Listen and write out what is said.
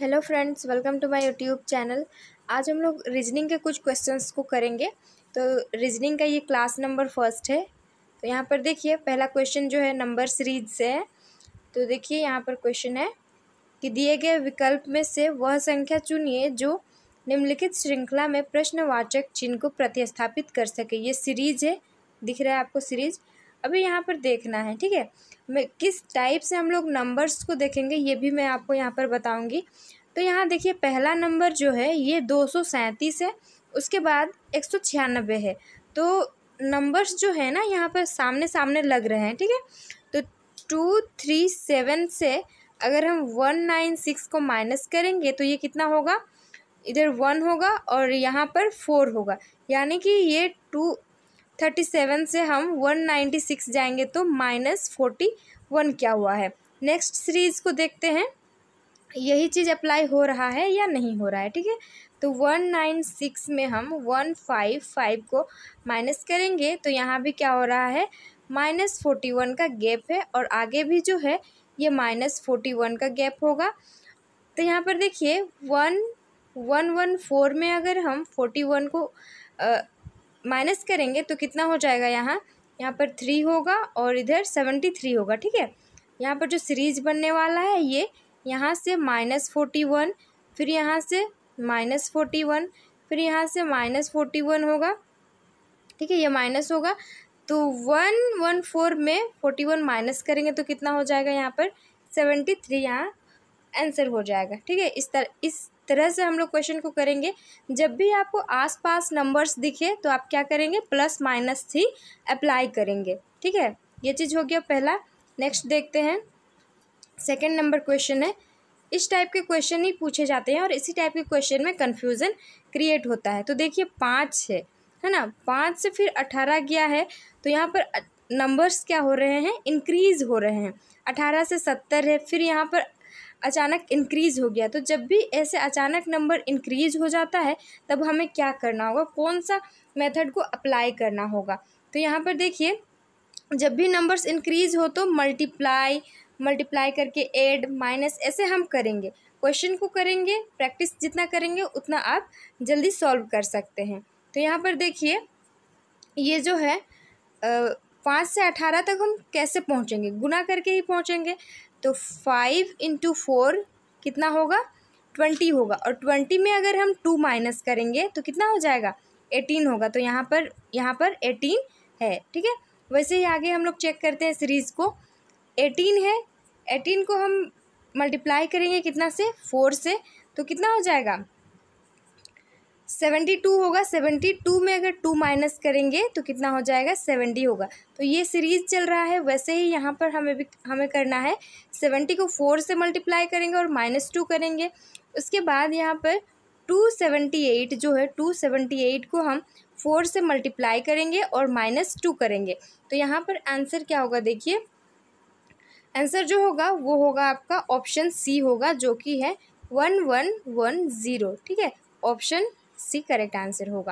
hello friends welcome to my YouTube channel आज हम लोग रीजनिंग के कुछ क्वेश्चंस को करेंगे तो रीजनिंग का ये क्लास नंबर फर्स्ट है तो यहाँ पर देखिए पहला क्वेश्चन जो है नंबर सीरीज से है तो देखिए यहाँ पर क्वेश्चन है कि दिए गए विकल्प में से वह संख्या चुनिए जो निम्नलिखित श्रृंखला में प्रश्नवाचक चिन्ह को प्रतिस्थापित कर सके ये सीरीज है दिख रहा है आपको सीरीज अभी यहाँ पर देखना है ठीक है मैं किस टाइप से हम लोग नंबर्स को देखेंगे ये भी मैं आपको यहाँ पर बताऊँगी तो यहाँ देखिए पहला नंबर जो है ये दो है उसके बाद एक है तो नंबर्स जो है ना यहाँ पर सामने सामने लग रहे हैं ठीक है तो टू थ्री सेवन से अगर हम वन नाइन सिक्स को माइनस करेंगे तो ये कितना होगा इधर वन होगा और यहाँ पर फोर होगा यानी कि ये टू थर्टी सेवन से हम वन नाइन्टी सिक्स जाएंगे तो माइनस फोर्टी वन क्या हुआ है नेक्स्ट सीरीज़ को देखते हैं यही चीज़ अप्लाई हो रहा है या नहीं हो रहा है ठीक है तो वन नाइन सिक्स में हम वन फाइव फाइव को माइनस करेंगे तो यहाँ भी क्या हो रहा है माइनस फोर्टी वन का गैप है और आगे भी जो है ये माइनस फोर्टी वन का गैप होगा तो यहाँ पर देखिए वन वन वन फोर में अगर हम फोर्टी वन को माइनस करेंगे तो कितना हो जाएगा यहाँ यहाँ पर थ्री होगा और इधर सेवेंटी थ्री होगा ठीक है यहाँ पर जो सीरीज बनने वाला है ये यहाँ से माइनस फोर्टी वन फिर यहाँ से माइनस फोर्टी वन फिर यहाँ से माइनस फोर्टी वन होगा ठीक है ये माइनस होगा तो वन वन फोर में फोर्टी वन माइनस करेंगे तो कितना हो जाएगा यहाँ पर सेवेंटी थ्री यहाँ आंसर हो जाएगा ठीक है इस तरह इस तरह से हम लोग क्वेश्चन को करेंगे जब भी आपको आसपास नंबर्स दिखे तो आप क्या करेंगे प्लस माइनस थ्री अप्लाई करेंगे ठीक है ये चीज़ हो गया पहला नेक्स्ट देखते हैं सेकेंड नंबर क्वेश्चन है इस टाइप के क्वेश्चन ही पूछे जाते हैं और इसी टाइप के क्वेश्चन में कन्फ्यूज़न क्रिएट होता है तो देखिए पाँच है है ना पाँच से फिर अठारह गया है तो यहाँ पर नंबर्स क्या हो रहे हैं इंक्रीज़ हो रहे हैं अठारह से सत्तर है फिर यहाँ पर अचानक इंक्रीज़ हो गया तो जब भी ऐसे अचानक नंबर इंक्रीज़ हो जाता है तब हमें क्या करना होगा कौन सा मेथड को अप्लाई करना होगा तो यहाँ पर देखिए जब भी नंबर्स इंक्रीज़ हो तो मल्टीप्लाई मल्टीप्लाई करके एड माइनस ऐसे हम करेंगे क्वेश्चन को करेंगे प्रैक्टिस जितना करेंगे उतना आप जल्दी सॉल्व कर सकते हैं तो यहाँ पर देखिए ये जो है आ, पाँच से अठारह तक हम कैसे पहुँचेंगे गुना करके ही पहुँचेंगे तो फाइव इंटू फोर कितना होगा ट्वेंटी होगा और ट्वेंटी में अगर हम टू माइनस करेंगे तो कितना हो जाएगा एटीन होगा तो यहाँ पर यहाँ पर एटीन है ठीक है वैसे ही आगे हम लोग चेक करते हैं सीरीज़ को एटीन है एटीन को हम मल्टीप्लाई करेंगे कितना से फोर से तो कितना हो जाएगा सेवेंटी टू होगा सेवेंटी टू में अगर टू माइनस करेंगे तो कितना हो जाएगा सेवेंटी होगा तो ये सीरीज़ चल रहा है वैसे ही यहाँ पर हमें भी हमें करना है सेवेंटी को फोर से मल्टीप्लाई करेंगे और माइनस टू करेंगे उसके बाद यहाँ पर टू सेवेंटी एट जो है टू सेवेंटी एट को हम फोर से मल्टीप्लाई करेंगे और माइनस टू करेंगे तो यहाँ पर आंसर क्या होगा देखिए आंसर जो होगा वो होगा आपका ऑप्शन सी होगा जो कि है वन वन वन ज़ीरो ठीक है ऑप्शन सी करेक्ट आंसर होगा